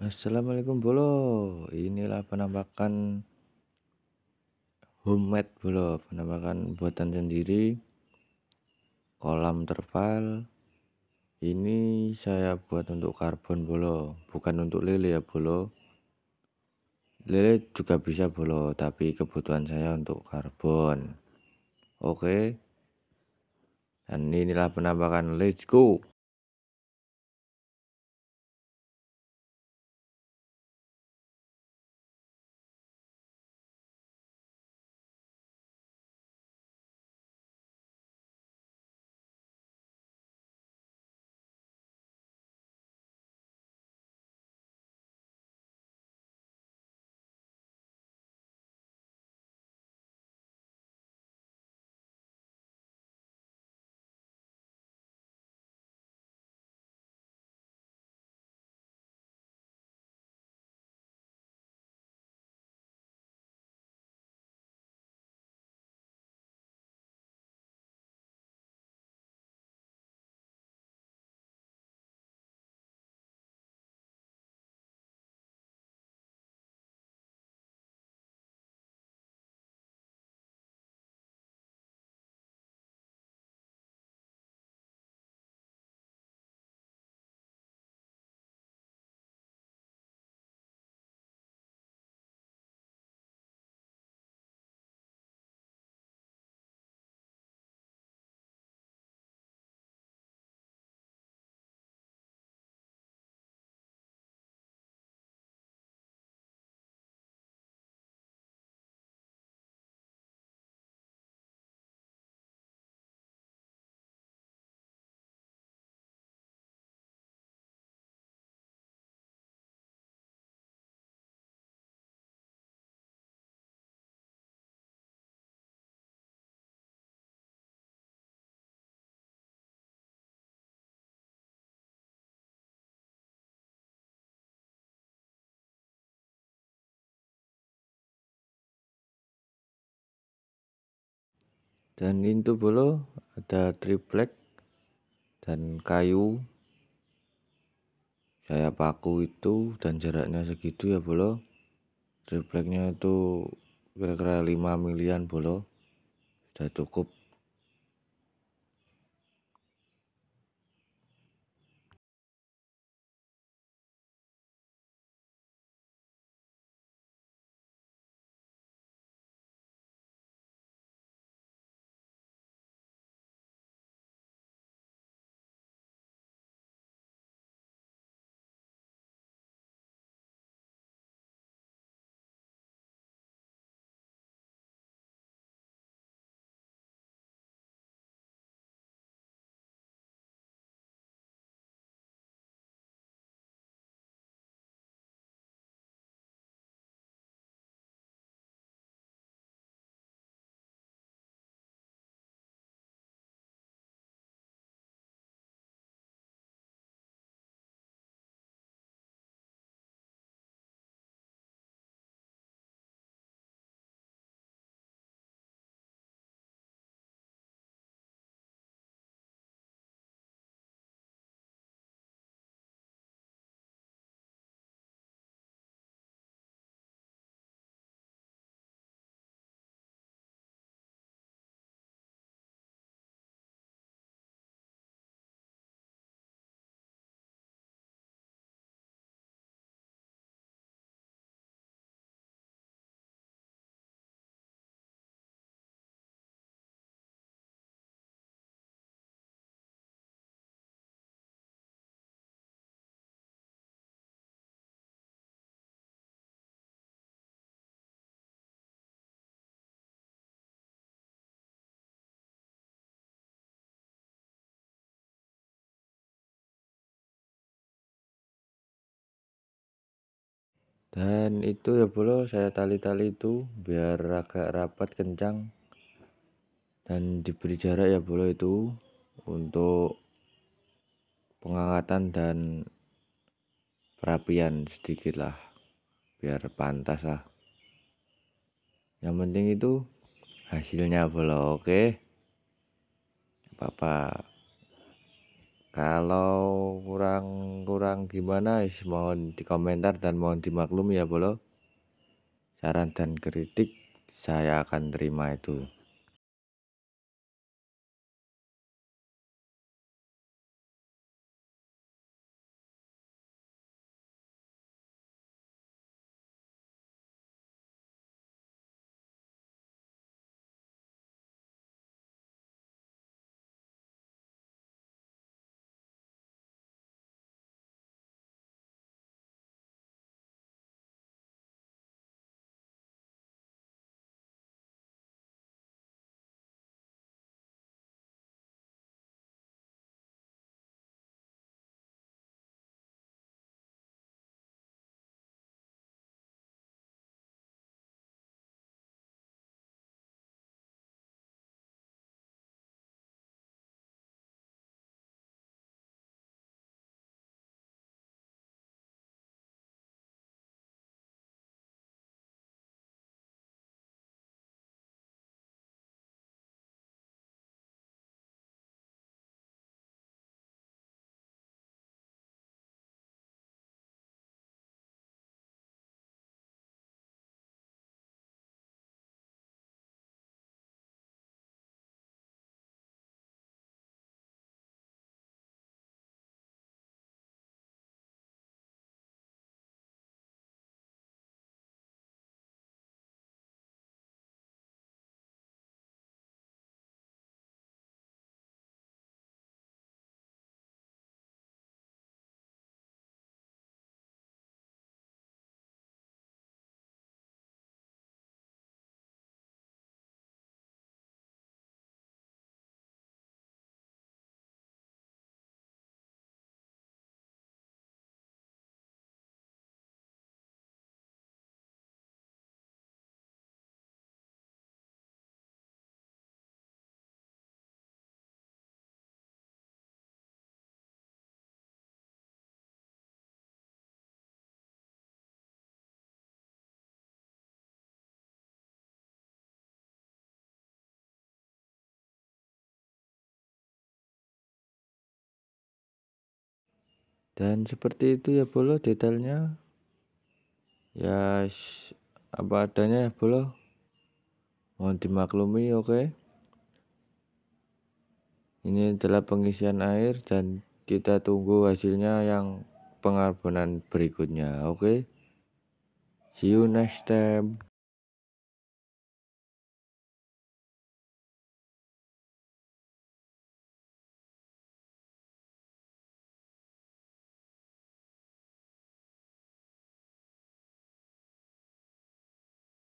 Assalamualaikum Bolo. Inilah penampakan homemade Bolo, penampakan buatan sendiri. Kolam terpal. Ini saya buat untuk karbon Bolo, bukan untuk lele ya Bolo. Lele juga bisa Bolo, tapi kebutuhan saya untuk karbon. Oke. Dan inilah penampakan let's go. dan itu bolo ada triplek dan kayu saya paku itu dan jaraknya segitu ya bolo tripleknya itu kira-kira 5 milian bolo sudah cukup Dan itu ya bro saya tali-tali itu biar agak rapat kencang dan diberi jarak ya bro itu untuk pengangkatan dan perapian sedikit lah biar pantas lah yang penting itu hasilnya bolo oke okay? apa-apa kalau kurang-kurang gimana mohon di komentar dan mohon dimaklumi ya bolo. Saran dan kritik saya akan terima itu. dan seperti itu ya bolo detailnya ya yes, apa adanya ya bolo mohon dimaklumi oke okay? ini adalah pengisian air dan kita tunggu hasilnya yang pengarbonan berikutnya oke okay? see you next time